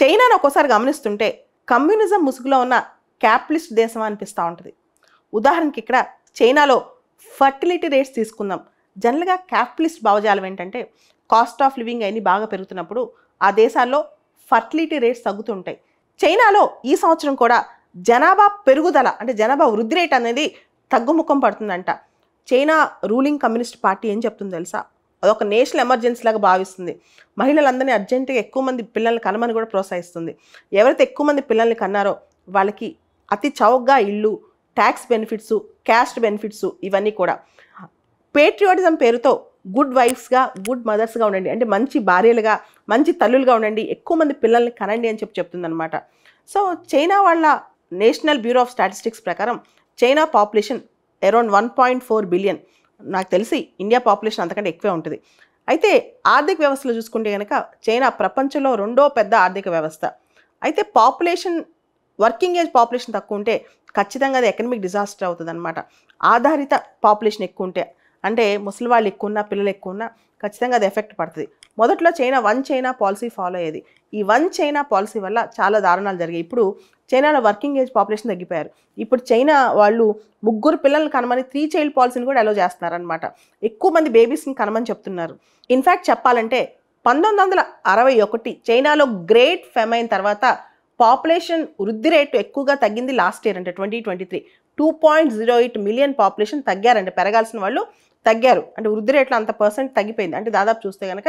చైనాను ఒక్కోసారి గమనిస్తుంటే కమ్యూనిజం ముసుగులో ఉన్న క్యాపిటలిస్ట్ దేశం అనిపిస్తూ ఉంటుంది ఉదాహరణకి ఇక్కడ చైనాలో ఫర్టిలిటీ రేట్స్ తీసుకుందాం జనరల్గా క్యాపిటలిస్ట్ భావజాలం ఏంటంటే కాస్ట్ ఆఫ్ లివింగ్ అన్ని బాగా పెరుగుతున్నప్పుడు ఆ దేశాల్లో ఫర్టిలిటీ రేట్స్ తగ్గుతుంటాయి చైనాలో ఈ సంవత్సరం కూడా జనాభా పెరుగుదల అంటే జనాభా వృద్ధి రేట్ అనేది తగ్గుముఖం పడుతుందంట చైనా రూలింగ్ కమ్యూనిస్ట్ పార్టీ ఏం చెప్తుంది తెలుసా అదొక నేషనల్ ఎమర్జెన్సీ లాగా భావిస్తుంది మహిళలందరినీ అర్జెంటుగా ఎక్కువ మంది పిల్లల్ని కనమని కూడా ప్రోత్సహిస్తుంది ఎవరైతే ఎక్కువ మంది పిల్లల్ని కన్నారో వాళ్ళకి అతి చౌకగా ఇల్లు ట్యాక్స్ బెనిఫిట్స్ క్యాస్ట్ బెనిఫిట్స్ ఇవన్నీ కూడా పేట్రియాటిజం పేరుతో గుడ్ వైఫ్స్గా గుడ్ మదర్స్గా ఉండండి అంటే మంచి భార్యలుగా మంచి తల్లులుగా ఉండండి ఎక్కువ మంది పిల్లల్ని కనండి అని చెప్పి చెప్తుందనమాట సో చైనా వాళ్ళ నేషనల్ బ్యూరో ఆఫ్ స్టాటిస్టిక్స్ ప్రకారం China population around one point four billion నాకు తెలిసి ఇండియా పాపులేషన్ అంతకంటే ఎక్కువే ఉంటుంది అయితే ఆర్థిక వ్యవస్థలో చూసుకుంటే కనుక చైనా ప్రపంచంలో రెండో పెద్ద ఆర్థిక వ్యవస్థ అయితే పాపులేషన్ వర్కింగ్ ఏజ్ పాపులేషన్ తక్కువ ఉంటే ఖచ్చితంగా అది ఎకనమిక్ డిజాస్టర్ అవుతుంది అనమాట ఆధారిత పాపులేషన్ ఎక్కువ ఉంటే అంటే ముసలి వాళ్ళు ఎక్కువ ఉన్నా పిల్లలు ఎక్కువ ఉన్నా ఖచ్చితంగా అది ఎఫెక్ట్ పడుతుంది మొదట్లో China one China policy follow అయ్యేది ఈ వన్ చైనా పాలసీ వల్ల చాలా దారుణాలు జరిగాయి ఇప్పుడు చైనాలో వర్కింగ్ ఏజ్ పాపులేషన్ తగ్గిపోయారు ఇప్పుడు చైనా వాళ్ళు ముగ్గురు పిల్లల్ని కనమని త్రీ చైల్డ్ పాలసీని కూడా అలో చేస్తున్నారనమాట ఎక్కువ మంది బేబీస్ని కనమని చెప్తున్నారు ఇన్ఫ్యాక్ట్ చెప్పాలంటే పంతొమ్మిది వందల అరవై ఒకటి చైనాలో గ్రేట్ అయిన తర్వాత పాపులేషన్ వృద్ధి రేటు ఎక్కువగా తగ్గింది లాస్ట్ ఇయర్ అంటే twenty twenty three two point zero eight million population తగ్గారంటే పెరగాల్సిన వాళ్ళు తగ్గారు అంటే వృద్ధి రేట్లో అంత పర్సెంట్ తగ్గిపోయింది అంటే దాదాపు చూస్తే కనుక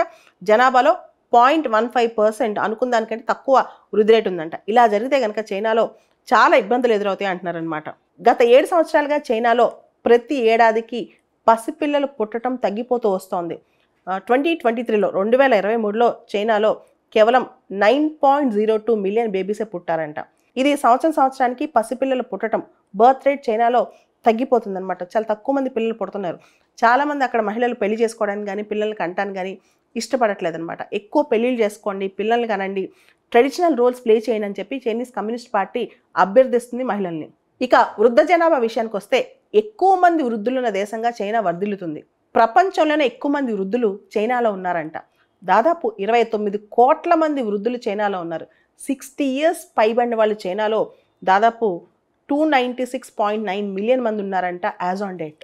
జనాభాలో పాయింట్ వన్ ఫైవ్ పర్సెంట్ అనుకున్న దానికంటే తక్కువ వృద్ధి రేటు ఉందంట ఇలా జరిగితే కనుక చైనాలో చాలా ఇబ్బందులు ఎదురవుతాయి అంటున్నారనమాట గత ఏడు సంవత్సరాలుగా చైనాలో ప్రతి ఏడాదికి పసిపిల్లలు పుట్టడం తగ్గిపోతూ వస్తోంది ట్వంటీ ట్వంటీ త్రీలో రెండు వేల ఇరవై మూడులో చైనాలో కేవలం nine point zero two million బేబీసే పుట్టారంట ఇది సంవత్సరం సంవత్సరానికి పసిపిల్లలు పుట్టడం బర్త్ రేట్ చైనాలో అనమాట చాలా తక్కువ మంది పిల్లలు పుడుతున్నారు చాలామంది అక్కడ మహిళలు పెళ్లి చేసుకోవడానికి కానీ పిల్లలకి అంటాను కానీ ఇష్టపడట్లేదు అనమాట ఎక్కువ పెళ్ళిళ్ళు చేసుకోండి పిల్లలు కనండి ట్రెడిషనల్ రోల్స్ ప్లే చేయనని అని చెప్పి చైనీస్ కమ్యూనిస్ట్ పార్టీ అభ్యర్థిస్తుంది మహిళల్ని ఇక వృద్ధ జనాభా విషయానికి వస్తే ఎక్కువ మంది వృద్ధులున్న దేశంగా చైనా వర్ధిల్లుతుంది ప్రపంచంలోనే ఎక్కువ మంది వృద్ధులు చైనాలో ఉన్నారంట దాదాపు ఇరవై తొమ్మిది కోట్ల మంది వృద్ధులు చైనాలో ఉన్నారు సిక్స్టీ ఇయర్స్ పైబడిన వాళ్ళు చైనాలో దాదాపు two ninety six point nine million మంది ఉన్నారంట యాజ్ ఆన్ డేట్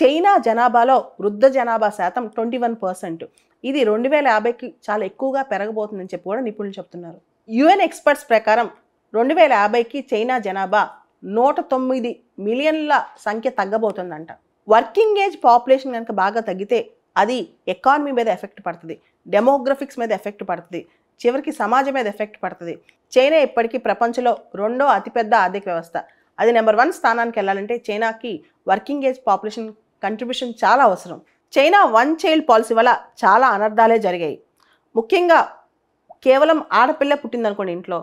చైనా జనాభాలో వృద్ధ జనాభా శాతం ట్వంటీ వన్ పర్సెంట్ ఇది రెండు వేల యాభైకి చాలా ఎక్కువగా పెరగబోతుందని చెప్పి కూడా నిపుణులు చెప్తున్నారు యుఎన్ ఎక్స్పర్ట్స్ ప్రకారం రెండు వేల యాభైకి చైనా జనాభా నూట తొమ్మిది మిలియన్ల సంఖ్య తగ్గబోతుందంట వర్కింగ్ ఏజ్ పాపులేషన్ కనుక బాగా తగ్గితే అది ఎకానమీ మీద ఎఫెక్ట్ పడుతుంది డెమోగ్రఫిక్స్ మీద ఎఫెక్ట్ పడుతుంది చివరికి సమాజం మీద ఎఫెక్ట్ పడుతుంది చైనా ఇప్పటికీ ప్రపంచంలో రెండో అతిపెద్ద ఆర్థిక వ్యవస్థ అది నెంబర్ వన్ స్థానానికి వెళ్ళాలంటే చైనాకి వర్కింగ్ ఏజ్ పాపులేషన్ కంట్రిబ్యూషన్ చాలా అవసరం చైనా వన్ చైల్డ్ పాలసీ వల్ల చాలా అనర్థాలే జరిగాయి ముఖ్యంగా కేవలం ఆడపిల్ల పుట్టిందనుకోండి ఇంట్లో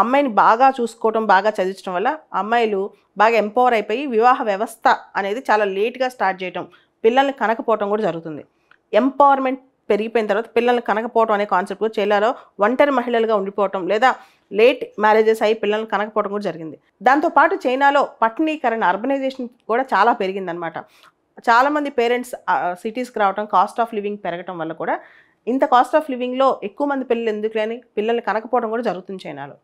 అమ్మాయిని బాగా చూసుకోవటం బాగా చదివించడం వల్ల అమ్మాయిలు బాగా ఎంపవర్ అయిపోయి వివాహ వ్యవస్థ అనేది చాలా లేట్గా స్టార్ట్ చేయటం పిల్లల్ని కనకపోవటం కూడా జరుగుతుంది ఎంపవర్మెంట్ పెరిగిపోయిన తర్వాత పిల్లల్ని కనకపోవటం అనే కాన్సెప్ట్ కూడా చైనాలో ఒంటరి మహిళలుగా ఉండిపోవటం లేదా లేట్ మ్యారేజెస్ అయ్యి పిల్లల్ని కనకపోవడం కూడా జరిగింది దాంతోపాటు చైనాలో పట్టణీకరణ అర్బనైజేషన్ కూడా చాలా పెరిగిందనమాట చాలామంది పేరెంట్స్ సిటీస్కి రావడం కాస్ట్ ఆఫ్ లివింగ్ పెరగటం వల్ల కూడా ఇంత కాస్ట్ ఆఫ్ లివింగ్లో ఎక్కువ మంది పిల్లలు ఎందుకు లేని పిల్లల్ని కనకపోవడం కూడా జరుగుతుంది చైనాలో